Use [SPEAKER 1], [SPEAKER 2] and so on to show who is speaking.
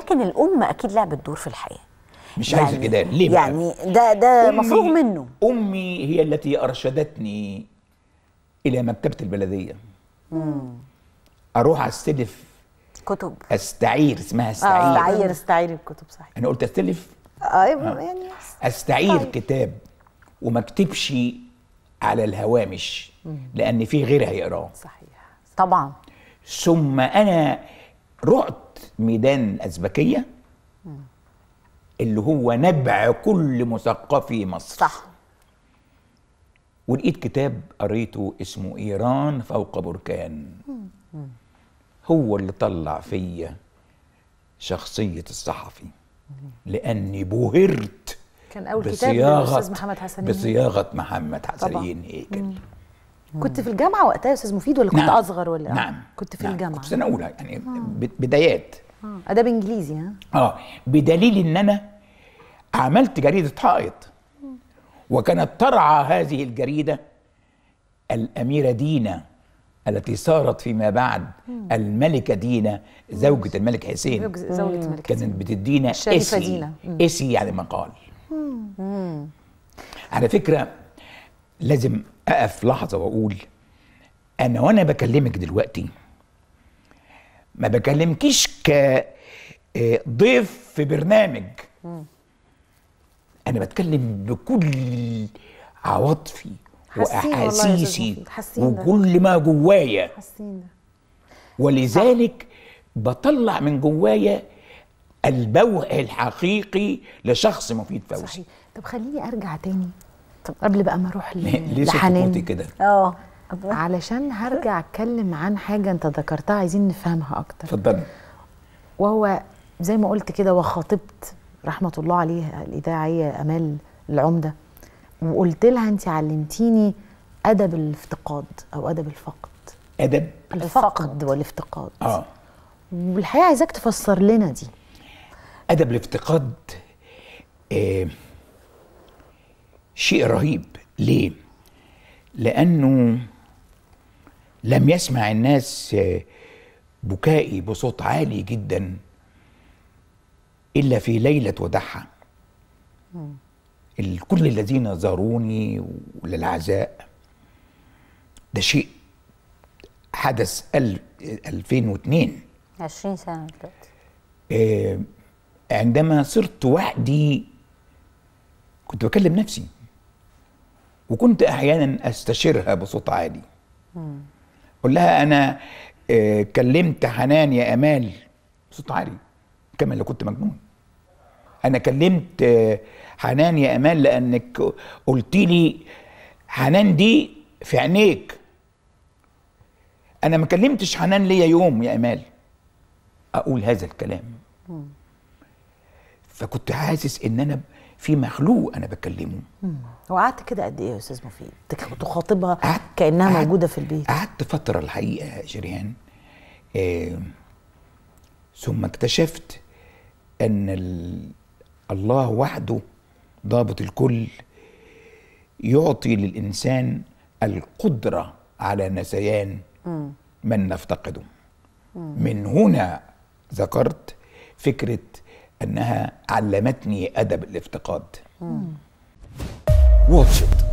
[SPEAKER 1] ولكن الام اكيد لعبت دور في الحياه مش يعني عايز الجدال ليه يعني بقى؟ ده ده مفروغ منه امي هي التي ارشدتني الى مكتبه البلديه مم. اروح استلف كتب استعير اسمها آه، استعير آه استعير استعير الكتب صحيح انا قلت استلف آه. أيوة، آه. يعني استعير طيب. كتاب وما اكتبش على الهوامش مم. لان في غيرها يقراه صحيح طبعا ثم انا رحت ميدان الأزبكية اللي هو نبع كل مثقفي مصر صح ولقيت كتاب قريته اسمه إيران فوق بركان هو اللي طلع فيا شخصية الصحفي لأني بوهرت كان أول كتاب بصياغة محمد حسنين بصياغة محمد حسنين هيكل كنت في الجامعه وقتها يا استاذ مفيد ولا كنت نعم. اصغر ولا نعم آه، كنت في نعم. الجامعه كنت سنه اولى يعني آه. بدايات آه. اداب انجليزي ها اه بدليل ان انا عملت جريده حائط وكانت ترعى هذه الجريده الاميره دينا التي صارت فيما بعد مم. الملكه دينا زوجة الملك حسين زوجة الملك حسين كانت بتدينا اسي اسي يعني مقال مم. على فكره لازم اقف لحظه واقول انا وانا بكلمك دلوقتي ما بكلمكيش كضيف آه، في برنامج انا بتكلم بكل عواطفي واحاسيسي وكل ما جوايا ولذلك بطلع من جوايا البوء الحقيقي لشخص مفيد فوزي صحيح طب خليني ارجع تاني طب قبل بقى ما اروح لحنان ليه كده؟ اه علشان هرجع اتكلم عن حاجه انت ذكرتها عايزين نفهمها اكتر اتفضلي وهو زي ما قلت كده وخاطبت رحمه الله عليها الاذاعيه امال العمده وقلت لها انت علمتيني ادب الافتقاد او ادب الفقد ادب الفقد والافتقاد اه والحقيقه عايزاك تفسر لنا دي ادب الافتقاد آه شيء رهيب ليه؟ لأنه لم يسمع الناس بكائي بصوت عالي جدا إلا في ليلة ودعها كل الذين زاروني للعزاء ده شيء حدث 2002 20 سنة دلوقتي آه، عندما صرت وحدي كنت بكلم نفسي وكنت احيانا استشيرها بصوت عالي اقول لها انا آه، كلمت حنان يا امال بصوت عالي كما لو كنت مجنون انا كلمت آه، حنان يا امال لانك قلت لي حنان دي في عينيك انا ما كلمتش حنان ليا يوم يا امال اقول هذا الكلام فكنت حاسس ان انا في مخلوق انا بكلمه وقعدت كده قد ايه يا استاذ مفيد تخاطبها أعد... كانها أعد... موجوده في البيت قعدت فتره الحقيقه شريان آه ثم اكتشفت ان الله وحده ضابط الكل يعطي للانسان القدره على نسيان من نفتقده من هنا ذكرت فكره انها علمتني ادب الافتقاد واتش